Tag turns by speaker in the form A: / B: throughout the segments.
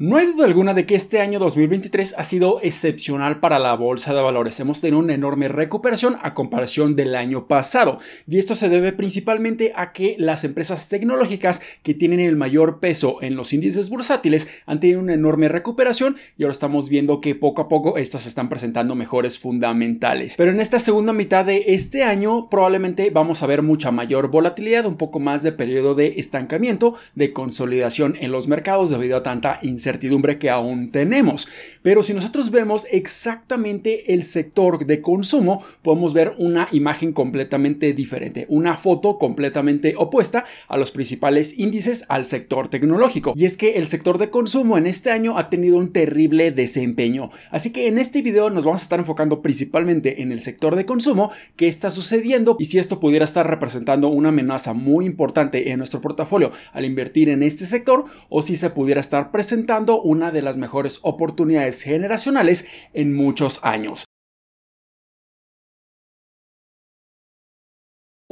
A: No hay duda alguna de que este año 2023 ha sido excepcional para la bolsa de valores. Hemos tenido una enorme recuperación a comparación del año pasado y esto se debe principalmente a que las empresas tecnológicas que tienen el mayor peso en los índices bursátiles han tenido una enorme recuperación y ahora estamos viendo que poco a poco estas están presentando mejores fundamentales. Pero en esta segunda mitad de este año probablemente vamos a ver mucha mayor volatilidad, un poco más de periodo de estancamiento, de consolidación en los mercados debido a tanta incertidumbre incertidumbre que aún tenemos. Pero si nosotros vemos exactamente el sector de consumo, podemos ver una imagen completamente diferente, una foto completamente opuesta a los principales índices al sector tecnológico. Y es que el sector de consumo en este año ha tenido un terrible desempeño. Así que en este video nos vamos a estar enfocando principalmente en el sector de consumo, qué está sucediendo y si esto pudiera estar representando una amenaza muy importante en nuestro portafolio al invertir en este sector o si se pudiera estar presentando una de las mejores oportunidades generacionales en muchos años.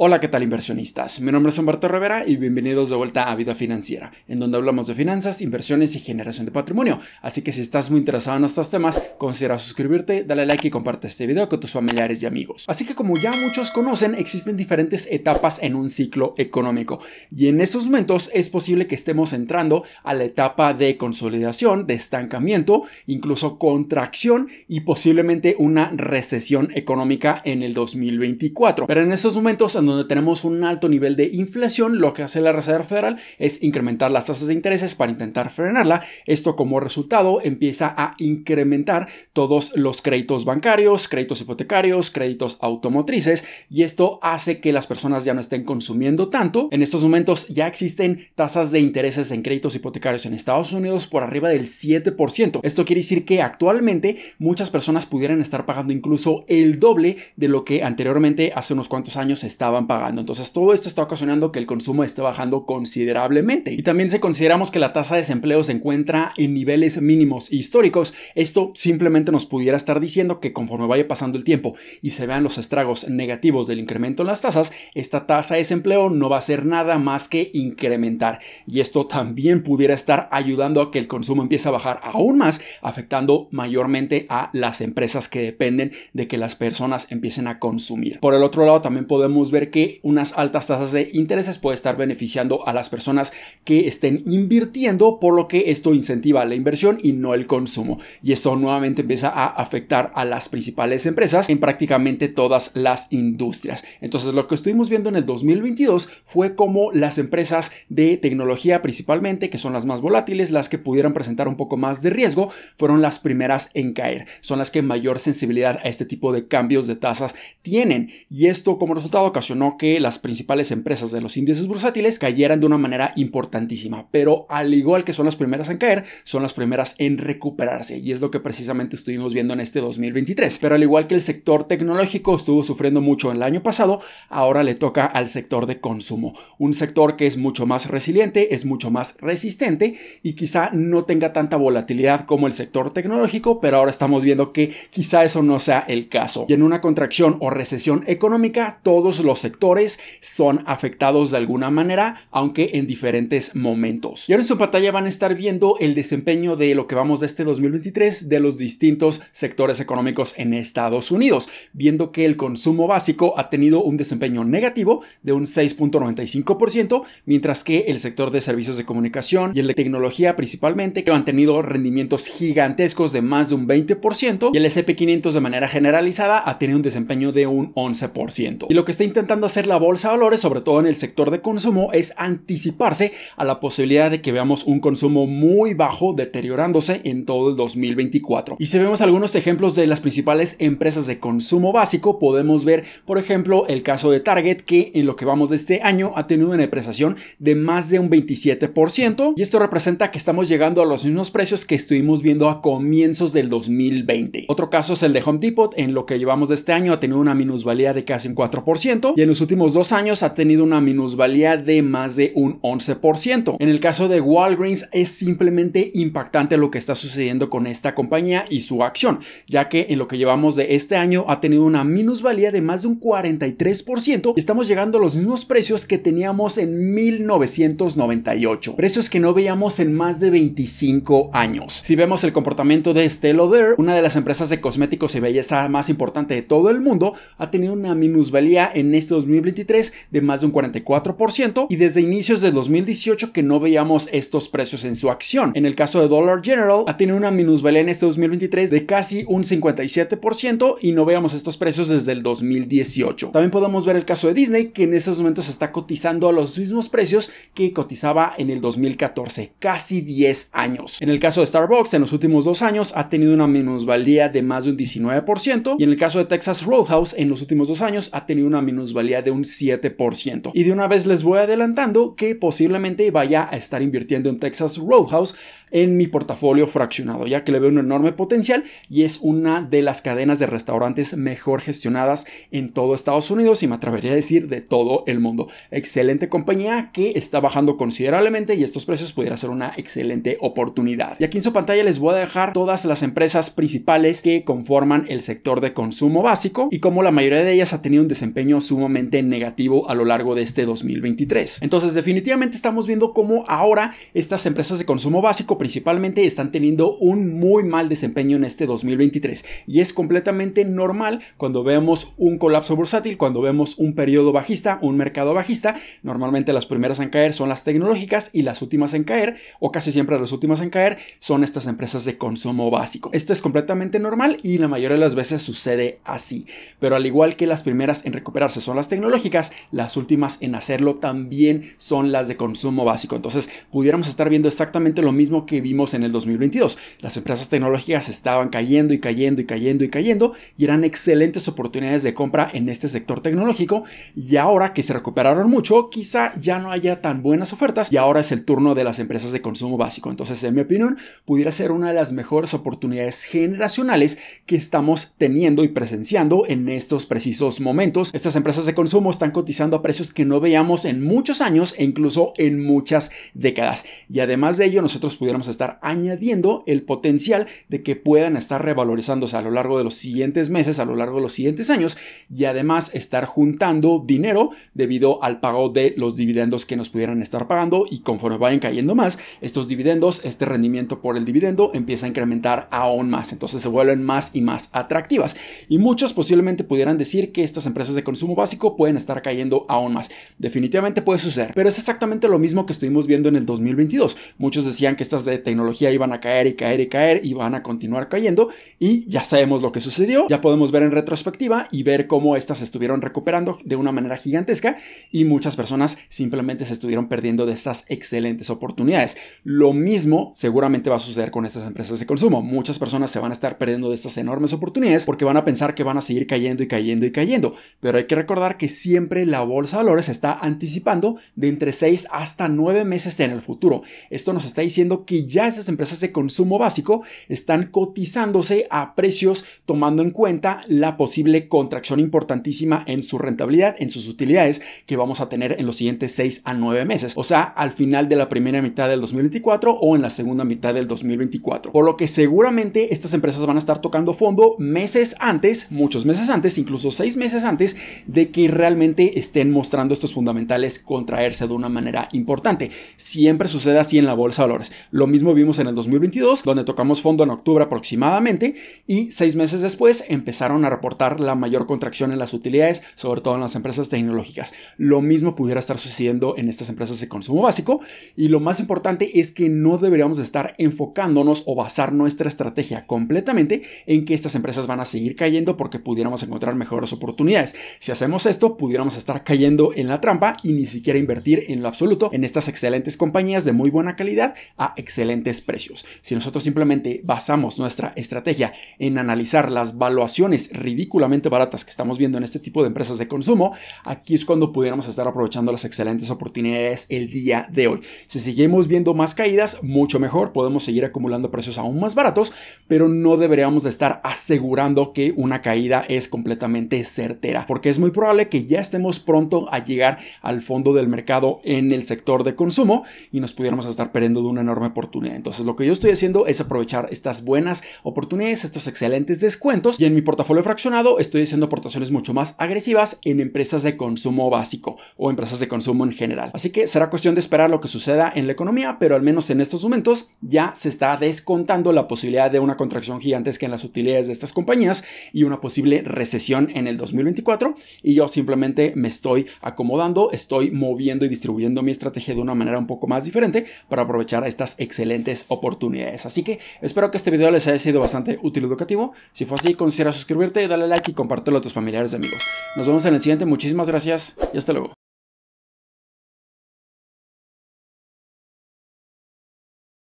A: Hola, ¿qué tal inversionistas? Mi nombre es Humberto Rivera y bienvenidos de vuelta a Vida Financiera, en donde hablamos de finanzas, inversiones y generación de patrimonio. Así que si estás muy interesado en estos temas, considera suscribirte, dale like y comparte este video con tus familiares y amigos. Así que como ya muchos conocen, existen diferentes etapas en un ciclo económico y en estos momentos es posible que estemos entrando a la etapa de consolidación, de estancamiento, incluso contracción y posiblemente una recesión económica en el 2024. Pero en estos momentos en donde tenemos un alto nivel de inflación, lo que hace la Reserva Federal es incrementar las tasas de intereses para intentar frenarla. Esto como resultado empieza a incrementar todos los créditos bancarios, créditos hipotecarios, créditos automotrices y esto hace que las personas ya no estén consumiendo tanto. En estos momentos ya existen tasas de intereses en créditos hipotecarios en Estados Unidos por arriba del 7%. Esto quiere decir que actualmente muchas personas pudieran estar pagando incluso el doble de lo que anteriormente hace unos cuantos años estaba van pagando. Entonces todo esto está ocasionando que el consumo esté bajando considerablemente. Y también si consideramos que la tasa de desempleo se encuentra en niveles mínimos históricos, esto simplemente nos pudiera estar diciendo que conforme vaya pasando el tiempo y se vean los estragos negativos del incremento en las tasas, esta tasa de desempleo no va a ser nada más que incrementar. Y esto también pudiera estar ayudando a que el consumo empiece a bajar aún más, afectando mayormente a las empresas que dependen de que las personas empiecen a consumir. Por el otro lado, también podemos ver que unas altas tasas de intereses puede estar beneficiando a las personas que estén invirtiendo, por lo que esto incentiva la inversión y no el consumo. Y esto nuevamente empieza a afectar a las principales empresas en prácticamente todas las industrias. Entonces lo que estuvimos viendo en el 2022 fue cómo las empresas de tecnología principalmente, que son las más volátiles, las que pudieran presentar un poco más de riesgo, fueron las primeras en caer. Son las que mayor sensibilidad a este tipo de cambios de tasas tienen. Y esto como resultado ocasionó que las principales empresas de los índices bursátiles cayeran de una manera importantísima, pero al igual que son las primeras en caer, son las primeras en recuperarse y es lo que precisamente estuvimos viendo en este 2023. Pero al igual que el sector tecnológico estuvo sufriendo mucho el año pasado, ahora le toca al sector de consumo, un sector que es mucho más resiliente, es mucho más resistente y quizá no tenga tanta volatilidad como el sector tecnológico, pero ahora estamos viendo que quizá eso no sea el caso. Y en una contracción o recesión económica, todos los sectores son afectados de alguna manera, aunque en diferentes momentos. Y ahora en su pantalla van a estar viendo el desempeño de lo que vamos de este 2023 de los distintos sectores económicos en Estados Unidos, viendo que el consumo básico ha tenido un desempeño negativo de un 6.95%, mientras que el sector de servicios de comunicación y el de tecnología principalmente, que han tenido rendimientos gigantescos de más de un 20%, y el SP500 de manera generalizada ha tenido un desempeño de un 11%. Y lo que está intentando hacer la bolsa de valores, sobre todo en el sector de consumo, es anticiparse a la posibilidad de que veamos un consumo muy bajo deteriorándose en todo el 2024. Y si vemos algunos ejemplos de las principales empresas de consumo básico, podemos ver, por ejemplo, el caso de Target, que en lo que vamos de este año ha tenido una depreciación de más de un 27%, y esto representa que estamos llegando a los mismos precios que estuvimos viendo a comienzos del 2020. Otro caso es el de Home Depot, en lo que llevamos de este año ha tenido una minusvalía de casi un 4%, y en los últimos dos años ha tenido una minusvalía de más de un 11%. En el caso de Walgreens es simplemente impactante lo que está sucediendo con esta compañía y su acción, ya que en lo que llevamos de este año ha tenido una minusvalía de más de un 43% y estamos llegando a los mismos precios que teníamos en 1998, precios que no veíamos en más de 25 años. Si vemos el comportamiento de Estée Lauder, una de las empresas de cosméticos y belleza más importante de todo el mundo, ha tenido una minusvalía en estos 2023 de más de un 44% y desde inicios del 2018 que no veíamos estos precios en su acción. En el caso de Dollar General, ha tenido una minusvalía en este 2023 de casi un 57% y no veíamos estos precios desde el 2018. También podemos ver el caso de Disney, que en estos momentos está cotizando a los mismos precios que cotizaba en el 2014, casi 10 años. En el caso de Starbucks, en los últimos dos años ha tenido una minusvalía de más de un 19% y en el caso de Texas Roadhouse, en los últimos dos años ha tenido una minusvalía de un 7%. Y de una vez les voy adelantando que posiblemente vaya a estar invirtiendo en Texas Roadhouse en mi portafolio fraccionado, ya que le veo un enorme potencial y es una de las cadenas de restaurantes mejor gestionadas en todo Estados Unidos y me atrevería a decir de todo el mundo. Excelente compañía que está bajando considerablemente y estos precios pudiera ser una excelente oportunidad. Y aquí en su pantalla les voy a dejar todas las empresas principales que conforman el sector de consumo básico y como la mayoría de ellas ha tenido un desempeño sumamente negativo a lo largo de este 2023. Entonces definitivamente estamos viendo cómo ahora estas empresas de consumo básico principalmente están teniendo un muy mal desempeño en este 2023 y es completamente normal cuando vemos un colapso bursátil, cuando vemos un periodo bajista, un mercado bajista, normalmente las primeras en caer son las tecnológicas y las últimas en caer o casi siempre las últimas en caer son estas empresas de consumo básico. Esto es completamente normal y la mayoría de las veces sucede así, pero al igual que las primeras en recuperarse son las tecnológicas, las últimas en hacerlo también son las de consumo básico. Entonces, pudiéramos estar viendo exactamente lo mismo que que vimos en el 2022. Las empresas tecnológicas estaban cayendo y cayendo y cayendo y cayendo y eran excelentes oportunidades de compra en este sector tecnológico y ahora que se recuperaron mucho, quizá ya no haya tan buenas ofertas y ahora es el turno de las empresas de consumo básico. Entonces, en mi opinión, pudiera ser una de las mejores oportunidades generacionales que estamos teniendo y presenciando en estos precisos momentos. Estas empresas de consumo están cotizando a precios que no veíamos en muchos años e incluso en muchas décadas. Y además de ello, nosotros pudiéramos vamos a estar añadiendo el potencial de que puedan estar revalorizándose a lo largo de los siguientes meses, a lo largo de los siguientes años y además estar juntando dinero debido al pago de los dividendos que nos pudieran estar pagando y conforme vayan cayendo más estos dividendos, este rendimiento por el dividendo empieza a incrementar aún más, entonces se vuelven más y más atractivas y muchos posiblemente pudieran decir que estas empresas de consumo básico pueden estar cayendo aún más. Definitivamente puede suceder, pero es exactamente lo mismo que estuvimos viendo en el 2022. Muchos decían que estas de tecnología iban a caer y caer y caer y van a continuar cayendo y ya sabemos lo que sucedió, ya podemos ver en retrospectiva y ver cómo estas estuvieron recuperando de una manera gigantesca y muchas personas simplemente se estuvieron perdiendo de estas excelentes oportunidades. Lo mismo seguramente va a suceder con estas empresas de consumo. Muchas personas se van a estar perdiendo de estas enormes oportunidades porque van a pensar que van a seguir cayendo y cayendo y cayendo, pero hay que recordar que siempre la bolsa de valores está anticipando de entre 6 hasta 9 meses en el futuro. Esto nos está diciendo que y ya estas empresas de consumo básico están cotizándose a precios tomando en cuenta la posible contracción importantísima en su rentabilidad, en sus utilidades que vamos a tener en los siguientes 6 a 9 meses, o sea, al final de la primera mitad del 2024 o en la segunda mitad del 2024. Por lo que seguramente estas empresas van a estar tocando fondo meses antes, muchos meses antes, incluso 6 meses antes de que realmente estén mostrando estos fundamentales contraerse de una manera importante. Siempre sucede así en la bolsa de valores. Lo mismo vimos en el 2022, donde tocamos fondo en octubre aproximadamente y seis meses después empezaron a reportar la mayor contracción en las utilidades, sobre todo en las empresas tecnológicas. Lo mismo pudiera estar sucediendo en estas empresas de consumo básico y lo más importante es que no deberíamos estar enfocándonos o basar nuestra estrategia completamente en que estas empresas van a seguir cayendo porque pudiéramos encontrar mejores oportunidades. Si hacemos esto, pudiéramos estar cayendo en la trampa y ni siquiera invertir en lo absoluto en estas excelentes compañías de muy buena calidad a excelentes precios. Si nosotros simplemente basamos nuestra estrategia en analizar las valuaciones ridículamente baratas que estamos viendo en este tipo de empresas de consumo, aquí es cuando pudiéramos estar aprovechando las excelentes oportunidades el día de hoy. Si seguimos viendo más caídas, mucho mejor, podemos seguir acumulando precios aún más baratos, pero no deberíamos de estar asegurando que una caída es completamente certera, porque es muy probable que ya estemos pronto a llegar al fondo del mercado en el sector de consumo y nos pudiéramos estar perdiendo de una enorme oportunidad. Entonces lo que yo estoy haciendo es aprovechar estas buenas oportunidades, estos excelentes descuentos y en mi portafolio fraccionado estoy haciendo aportaciones mucho más agresivas en empresas de consumo básico o empresas de consumo en general. Así que será cuestión de esperar lo que suceda en la economía, pero al menos en estos momentos ya se está descontando la posibilidad de una contracción gigantesca en las utilidades de estas compañías y una posible recesión en el 2024 y yo simplemente me estoy acomodando, estoy moviendo y distribuyendo mi estrategia de una manera un poco más diferente para aprovechar estas excelentes excelentes oportunidades. Así que espero que este video les haya sido bastante útil y educativo. Si fue así, considera suscribirte, dale like y compártelo a tus familiares y amigos. Nos vemos en el siguiente, muchísimas gracias y hasta luego.